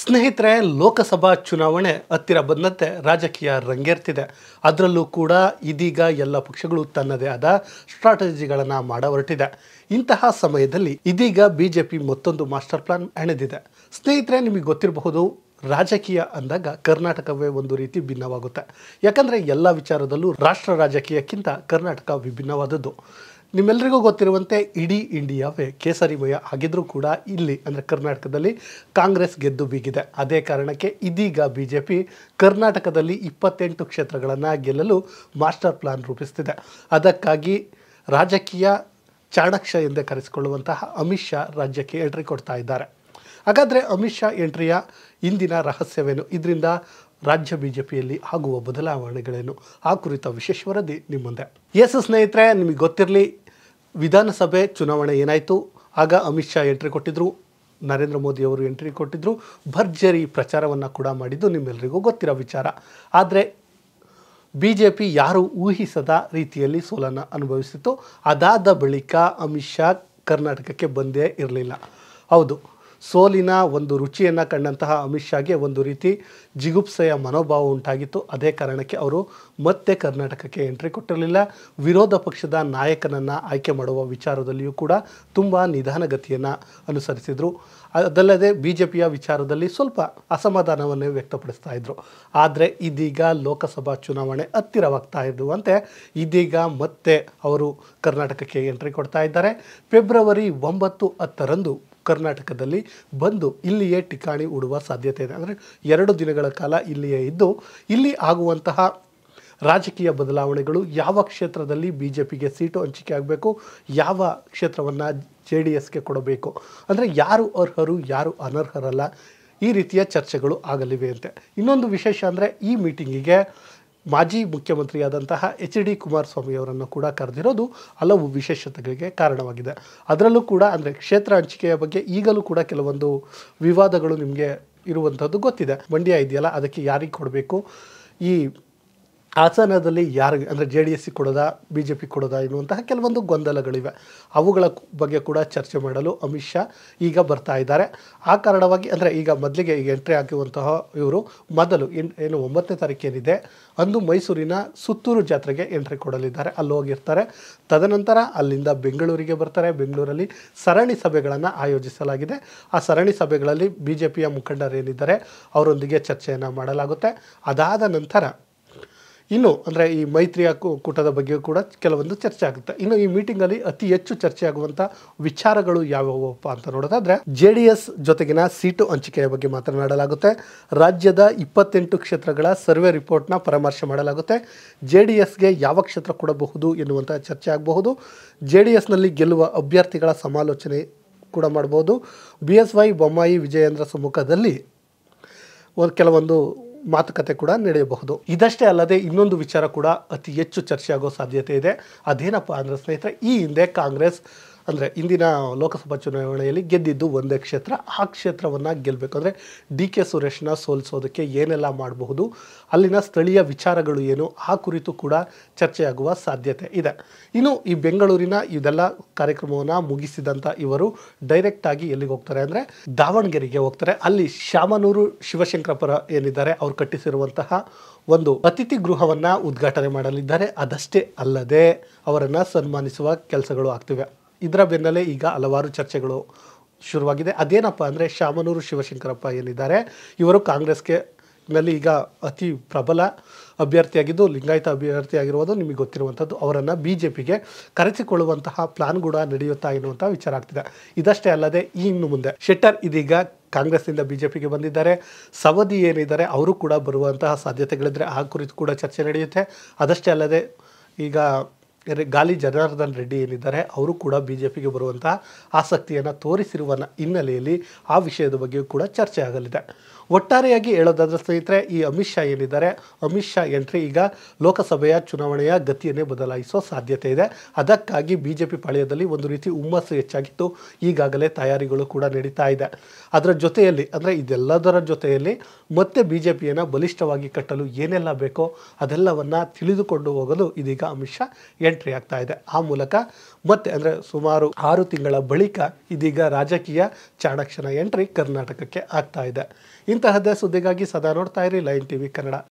ಸ್ನೇಹಿತರೆ ಲೋಕಸಭಾ ಚುನಾವಣೆ ಹತ್ತಿರ ಬಂದಂತೆ ರಾಜಕೀಯ ರಂಗೇರ್ತಿದೆ ಅದರಲ್ಲೂ ಕೂಡ ಇದೀಗ ಎಲ್ಲ ಪಕ್ಷಗಳು ತನ್ನದೇ ಆದ ಸ್ಟ್ರಾಟಜಿಗಳನ್ನು ಮಾಡ ಹೊರಟಿದೆ ಇಂತಹ ಸಮಯದಲ್ಲಿ ಇದೀಗ ಬಿ ಜೆ ಪಿ ಮತ್ತೊಂದು ಮಾಸ್ಟರ್ ಪ್ಲಾನ್ ಹೆಣೆದಿದೆ ಸ್ನೇಹಿತರೆ ನಿಮಗೆ ಗೊತ್ತಿರಬಹುದು ರಾಜಕೀಯ ಅಂದಾಗ ಕರ್ನಾಟಕವೇ ಒಂದು ರೀತಿ ಭಿನ್ನವಾಗುತ್ತೆ ಯಾಕಂದರೆ ಎಲ್ಲ ವಿಚಾರದಲ್ಲೂ ರಾಷ್ಟ್ರ ರಾಜಕೀಯಕ್ಕಿಂತ ಕರ್ನಾಟಕ ವಿಭಿನ್ನವಾದದ್ದು ನಿಮ್ಮೆಲ್ಲರಿಗೂ ಗೊತ್ತಿರುವಂತೆ ಇಡೀ ಇಂಡಿಯಾವೇ ಕೇಸರಿ ಭಯ ಆಗಿದ್ರೂ ಕೂಡ ಇಲ್ಲಿ ಅಂದರೆ ಕರ್ನಾಟಕದಲ್ಲಿ ಕಾಂಗ್ರೆಸ್ ಗೆದ್ದು ಬೀಗಿದೆ ಅದೇ ಕಾರಣಕ್ಕೆ ಇದೀಗ ಬಿ ಜೆ ಪಿ ಕರ್ನಾಟಕದಲ್ಲಿ ಇಪ್ಪತ್ತೆಂಟು ಕ್ಷೇತ್ರಗಳನ್ನು ಗೆಲ್ಲಲು ಮಾಸ್ಟರ್ ಪ್ಲಾನ್ ರೂಪಿಸ್ತಿದೆ ಅದಕ್ಕಾಗಿ ರಾಜಕೀಯ ಚಾಣಕ್ಷ ಎಂದೇ ಕರೆಸಿಕೊಳ್ಳುವಂತಹ ಅಮಿತ್ ಶಾ ರಾಜ್ಯಕ್ಕೆ ಎಂಟ್ರಿ ಕೊಡ್ತಾ ಇದ್ದಾರೆ ಹಾಗಾದರೆ ಅಮಿತ್ ಶಾ ಎಂಟ್ರಿಯ ಇಂದಿನ ರಹಸ್ಯವೇನು ಇದರಿಂದ ರಾಜ್ಯ ಬಿಜೆಪಿಯಲ್ಲಿ ಆಗುವ ಬದಲಾವಣೆಗಳೇನು ಆ ಕುರಿತ ವಿಶೇಷ ವರದಿ ನಿಮ್ಮಂದೆ ಎಸ್ ಸ್ನೇಹಿತರೆ ನಿಮಗೆ ಗೊತ್ತಿರಲಿ ವಿಧಾನಸಭೆ ಚುನಾವಣೆ ಏನಾಯಿತು ಆಗ ಅಮಿತ್ ಶಾ ಎಂಟ್ರಿ ಕೊಟ್ಟಿದ್ದರು ನರೇಂದ್ರ ಮೋದಿಯವರು ಎಂಟ್ರಿ ಕೊಟ್ಟಿದ್ದರು ಭರ್ಜರಿ ಪ್ರಚಾರವನ್ನು ಕೂಡ ಮಾಡಿದ್ದು ನಿಮ್ಮೆಲ್ಲರಿಗೂ ಗೊತ್ತಿರೋ ವಿಚಾರ ಆದರೆ ಬಿ ಜೆ ಪಿ ಯಾರು ಊಹಿಸದ ರೀತಿಯಲ್ಲಿ ಸೋಲನ್ನು ಅನುಭವಿಸಿತು ಅದಾದ ಬಳಿಕ ಅಮಿತ್ ಶಾ ಕರ್ನಾಟಕಕ್ಕೆ ಬಂದೇ ಇರಲಿಲ್ಲ ಹೌದು ಸೋಲಿನ ಒಂದು ರುಚಿಯನ್ನು ಕಂಡಂತಹ ಅಮಿತ್ ಶಾಗೆ ಒಂದು ರೀತಿ ಜಿಗುಪ್ಸೆಯ ಮನೋಭಾವ ಉಂಟಾಗಿತ್ತು ಅದೇ ಕಾರಣಕ್ಕೆ ಅವರು ಮತ್ತೆ ಕರ್ನಾಟಕಕ್ಕೆ ಎಂಟ್ರಿ ಕೊಟ್ಟಿರಲಿಲ್ಲ ವಿರೋಧ ಪಕ್ಷದ ನಾಯಕನನ್ನು ಆಯ್ಕೆ ಮಾಡುವ ವಿಚಾರದಲ್ಲಿಯೂ ಕೂಡ ತುಂಬ ನಿಧಾನಗತಿಯನ್ನು ಅನುಸರಿಸಿದರು ಅದಲ್ಲದೆ ಬಿ ಜೆ ಪಿಯ ವಿಚಾರದಲ್ಲಿ ಸ್ವಲ್ಪ ಅಸಮಾಧಾನವನ್ನೇ ವ್ಯಕ್ತಪಡಿಸ್ತಾ ಇದ್ದರು ಆದರೆ ಇದೀಗ ಲೋಕಸಭಾ ಚುನಾವಣೆ ಹತ್ತಿರವಾಗ್ತಾ ಇರುವಂತೆ ಇದೀಗ ಮತ್ತೆ ಅವರು ಕರ್ನಾಟಕಕ್ಕೆ ಎಂಟ್ರಿ ಕೊಡ್ತಾ ಇದ್ದಾರೆ ಫೆಬ್ರವರಿ ಒಂಬತ್ತು ಹತ್ತರಂದು ಕರ್ನಾಟಕದಲ್ಲಿ ಬಂದು ಇಲ್ಲಿಯೇ ಠಿಕಾಣಿ ಉಡುವ ಸಾಧ್ಯತೆ ಇದೆ ಅಂದರೆ ಎರಡು ದಿನಗಳ ಕಾಲ ಇಲ್ಲಿಯೇ ಇದ್ದು ಇಲ್ಲಿ ಆಗುವಂತಹ ರಾಜಕೀಯ ಬದಲಾವಣೆಗಳು ಯಾವ ಕ್ಷೇತ್ರದಲ್ಲಿ ಬಿ ಜೆ ಪಿಗೆ ಸೀಟು ಹಂಚಿಕೆ ಆಗಬೇಕು ಯಾವ ಕ್ಷೇತ್ರವನ್ನು ಜೆ ಡಿ ಎಸ್ಗೆ ಕೊಡಬೇಕು ಅಂದರೆ ಯಾರು ಅರ್ಹರು ಯಾರು ಅನರ್ಹರಲ್ಲ ಈ ರೀತಿಯ ಚರ್ಚೆಗಳು ಆಗಲಿವೆ ಅಂತೆ ಇನ್ನೊಂದು ವಿಶೇಷ ಅಂದರೆ ಈ ಮೀಟಿಂಗಿಗೆ ಮಾಜಿ ಮುಖ್ಯಮಂತ್ರಿಯಾದಂತಹ ಎಚ್ ಡಿ ಅವರನ್ನು ಕೂಡ ಕರೆದಿರೋದು ಹಲವು ವಿಶೇಷತೆಗಳಿಗೆ ಕಾರಣವಾಗಿದೆ ಅದರಲ್ಲೂ ಕೂಡ ಅಂದರೆ ಕ್ಷೇತ್ರ ಹಂಚಿಕೆಯ ಬಗ್ಗೆ ಈಗಲೂ ಕೂಡ ಕೆಲವೊಂದು ವಿವಾದಗಳು ನಿಮಗೆ ಇರುವಂಥದ್ದು ಗೊತ್ತಿದೆ ಮಂಡ್ಯ ಇದೆಯಲ್ಲ ಅದಕ್ಕೆ ಯಾರಿಗೆ ಕೊಡಬೇಕು ಈ ಹಾಸನದಲ್ಲಿ ಯಾರು ಅಂದರೆ ಜೆ ಡಿ ಸಿ ಕೊಡೋದಾ ಬಿ ಜೆ ಪಿ ಕೊಡೋದಾ ಎನ್ನುವಂತಹ ಕೆಲವೊಂದು ಗೊಂದಲಗಳಿವೆ ಅವುಗಳ ಬಗ್ಗೆ ಕೂಡ ಚರ್ಚೆ ಮಾಡಲು ಅಮಿತ್ ಶಾ ಈಗ ಬರ್ತಾ ಇದ್ದಾರೆ ಆ ಕಾರಣವಾಗಿ ಅಂದರೆ ಈಗ ಮೊದಲಿಗೆ ಈಗ ಎಂಟ್ರಿ ಹಾಕಿರುವಂತಹ ಇವರು ಮೊದಲು ಏನು ಒಂಬತ್ತನೇ ಏನಿದೆ ಅಂದು ಮೈಸೂರಿನ ಸುತ್ತೂರು ಜಾತ್ರೆಗೆ ಎಂಟ್ರಿ ಕೊಡಲಿದ್ದಾರೆ ಅಲ್ಲಿ ಹೋಗಿರ್ತಾರೆ ತದನಂತರ ಅಲ್ಲಿಂದ ಬೆಂಗಳೂರಿಗೆ ಬರ್ತಾರೆ ಬೆಂಗಳೂರಲ್ಲಿ ಸರಣಿ ಸಭೆಗಳನ್ನು ಆಯೋಜಿಸಲಾಗಿದೆ ಆ ಸರಣಿ ಸಭೆಗಳಲ್ಲಿ ಬಿ ಜೆ ಪಿಯ ಮುಖಂಡರೇನಿದ್ದಾರೆ ಅವರೊಂದಿಗೆ ಚರ್ಚೆಯನ್ನು ಮಾಡಲಾಗುತ್ತೆ ಅದಾದ ನಂತರ ಇನ್ನು ಅಂದರೆ ಈ ಮೈತ್ರಿಯ ಕೂಟದ ಬಗ್ಗೆ ಕೂಡ ಕೆಲವೊಂದು ಚರ್ಚೆ ಆಗುತ್ತೆ ಇನ್ನು ಈ ಮೀಟಿಂಗಲ್ಲಿ ಅತಿ ಹೆಚ್ಚು ಚರ್ಚೆ ಆಗುವಂಥ ವಿಚಾರಗಳು ಯಾವ್ಯಾವಪ್ಪ ಅಂತ ನೋಡೋದಾದ್ರೆ ಜೆ ಡಿ ಎಸ್ ಜೊತೆಗಿನ ಸೀಟು ಹಂಚಿಕೆಯ ಬಗ್ಗೆ ಮಾತನಾಡಲಾಗುತ್ತೆ ರಾಜ್ಯದ ಇಪ್ಪತ್ತೆಂಟು ಕ್ಷೇತ್ರಗಳ ಸರ್ವೆ ರಿಪೋರ್ಟ್ನ ಪರಾಮರ್ಶೆ ಮಾಡಲಾಗುತ್ತೆ ಜೆ ಡಿ ಎಸ್ಗೆ ಯಾವ ಕ್ಷೇತ್ರ ಕೊಡಬಹುದು ಎನ್ನುವಂಥ ಚರ್ಚೆ ಆಗಬಹುದು ಜೆ ಡಿ ಎಸ್ನಲ್ಲಿ ಗೆಲ್ಲುವ ಅಭ್ಯರ್ಥಿಗಳ ಸಮಾಲೋಚನೆ ಕೂಡ ಮಾಡಬಹುದು B S Y Bommai Vijayendra ಸಮ್ಮುಖದಲ್ಲಿ ಕೆಲವೊಂದು ಮಾತುಕತೆ ಕೂಡ ನಡೆಯಬಹುದು ಇದಷ್ಟೇ ಅಲ್ಲದೆ ಇನ್ನೊಂದು ವಿಚಾರ ಕೂಡ ಅತಿ ಹೆಚ್ಚು ಚರ್ಚೆ ಆಗೋ ಸಾಧ್ಯತೆ ಇದೆ ಅದೇನಪ್ಪ ಅಂದ್ರೆ ಸ್ನೇಹಿತರೆ ಈ ಹಿಂದೆ ಕಾಂಗ್ರೆಸ್ ಅಂದರೆ ಇಂದಿನ ಲೋಕಸಭಾ ಚುನಾವಣೆಯಲ್ಲಿ ಗೆದ್ದಿದ್ದು ಒಂದೇ ಕ್ಷೇತ್ರ ಆ ಕ್ಷೇತ್ರವನ್ನು ಗೆಲ್ಲಬೇಕು ಅಂದರೆ ಡಿ ಕೆ ಸುರೇಶ್ನ ಸೋಲಿಸೋದಕ್ಕೆ ಏನೆಲ್ಲ ಮಾಡಬಹುದು ಅಲ್ಲಿನ ಸ್ಥಳೀಯ ವಿಚಾರಗಳು ಏನು ಆ ಕುರಿತು ಕೂಡ ಚರ್ಚೆಯಾಗುವ ಸಾಧ್ಯತೆ ಇದೆ ಇನ್ನು ಈ ಬೆಂಗಳೂರಿನ ಇದೆಲ್ಲ ಕಾರ್ಯಕ್ರಮವನ್ನು ಮುಗಿಸಿದಂಥ ಇವರು ಡೈರೆಕ್ಟಾಗಿ ಎಲ್ಲಿಗೆ ಹೋಗ್ತಾರೆ ಅಂದರೆ ದಾವಣಗೆರೆಗೆ ಹೋಗ್ತಾರೆ ಅಲ್ಲಿ ಶಾಮನೂರು ಶಿವಶಂಕರಪುರ ಏನಿದ್ದಾರೆ ಅವರು ಕಟ್ಟಿಸಿರುವಂತಹ ಒಂದು ಅತಿಥಿ ಗೃಹವನ್ನು ಉದ್ಘಾಟನೆ ಮಾಡಲಿದ್ದಾರೆ ಅದಷ್ಟೇ ಅಲ್ಲದೆ ಅವರನ್ನು ಸನ್ಮಾನಿಸುವ ಕೆಲಸಗಳು ಆಗ್ತಿವೆ ಇದರ ಬೆನ್ನಲ್ಲೇ ಈಗ ಹಲವಾರು ಚರ್ಚೆಗಳು ಶುರುವಾಗಿದೆ ಅದೇನಪ್ಪ ಅಂದರೆ ಶಾಮನೂರು ಶಿವಶಂಕರಪ್ಪ ಏನಿದ್ದಾರೆ ಇವರು ಕಾಂಗ್ರೆಸ್ಗೆ ನಲ್ಲಿ ಈಗ ಅತಿ ಪ್ರಬಲ ಅಭ್ಯರ್ಥಿಯಾಗಿದ್ದು ಲಿಂಗಾಯತ ಅಭ್ಯರ್ಥಿಯಾಗಿರುವುದು ನಿಮಗೆ ಗೊತ್ತಿರುವಂಥದ್ದು ಅವರನ್ನು ಬಿ ಜೆ ಪಿಗೆ ಕರೆಸಿಕೊಳ್ಳುವಂತಹ ಪ್ಲಾನ್ ಕೂಡ ನಡೆಯುತ್ತಾ ಎನ್ನುವಂಥ ವಿಚಾರ ಆಗ್ತಿದೆ ಇದಷ್ಟೇ ಅಲ್ಲದೆ ಈ ಇನ್ನು ಮುಂದೆ ಶೆಟ್ಟರ್ ಇದೀಗ ಕಾಂಗ್ರೆಸ್ನಿಂದ ಬಿ ಜೆ ಪಿಗೆ ಬಂದಿದ್ದಾರೆ ಸವದಿ ಏನಿದ್ದಾರೆ ಅವರು ಕೂಡ ಬರುವಂತಹ ಸಾಧ್ಯತೆಗಳಿದ್ದರೆ ಆ ಕುರಿತು ಕೂಡ ಚರ್ಚೆ ನಡೆಯುತ್ತೆ ಅದಷ್ಟೇ ಅಲ್ಲದೆ ಈಗ ಗಾಲಿ ಜನಾರ್ದನ್ ರೆಡ್ಡಿ ಏನಿದ್ದಾರೆ ಅವರು ಕೂಡ ಬಿ ಜೆ ಪಿಗೆ ಬರುವಂಥ ಆಸಕ್ತಿಯನ್ನು ತೋರಿಸಿರುವ ಹಿನ್ನೆಲೆಯಲ್ಲಿ ಆ ವಿಷಯದ ಬಗ್ಗೆಯೂ ಕೂಡ ಚರ್ಚೆ ಆಗಲಿದೆ ಒಟ್ಟಾರೆಯಾಗಿ ಹೇಳೋದಾದ್ರೆ ಸ್ನೇಹಿತರೆ ಈ ಅಮಿತ್ ಶಾ ಏನಿದ್ದಾರೆ ಅಮಿತ್ ಶಾ ಎಂಟ್ರಿ ಈಗ ಲೋಕಸಭೆಯ ಚುನಾವಣೆಯ ಗತಿಯನ್ನೇ ಬದಲಾಯಿಸೋ ಸಾಧ್ಯತೆ ಇದೆ ಅದಕ್ಕಾಗಿ ಬಿ ಜೆ ಪಿ ಒಂದು ರೀತಿ ಹುಮ್ಮಸ್ಸು ಹೆಚ್ಚಾಗಿತ್ತು ಈಗಾಗಲೇ ತಯಾರಿಗಳು ಕೂಡ ನಡೀತಾ ಇದೆ ಅದರ ಜೊತೆಯಲ್ಲಿ ಅಂದರೆ ಇದೆಲ್ಲದರ ಜೊತೆಯಲ್ಲಿ ಮತ್ತೆ ಬಿ ಜೆ ಪಿಯನ್ನು ಬಲಿಷ್ಠವಾಗಿ ಕಟ್ಟಲು ಏನೆಲ್ಲ ಬೇಕೋ ಅದೆಲ್ಲವನ್ನು ತಿಳಿದುಕೊಂಡು ಹೋಗಲು ಇದೀಗ ಅಮಿತ್ ಶಾ ಎಂಟ್ರಿ ಆಗ್ತಾ ಇದೆ ಆ ಮೂಲಕ ಮತ್ತೆ ಅಂದರೆ ಸುಮಾರು ಆರು ತಿಂಗಳ ಬಳಿಕ ಇದೀಗ ರಾಜಕೀಯ ಚಾಣಕ್ಷನ ಎಂಟ್ರಿ ಕರ್ನಾಟಕಕ್ಕೆ ಆಗ್ತಾ ಇದೆ ಇಂತಹದ್ದೇ ಸುದ್ದಿಗಾಗಿ ಸದಾ ನೋಡ್ತಾ ಇರಿ ಲೈನ್ ಟಿವಿ ಕನ್ನಡ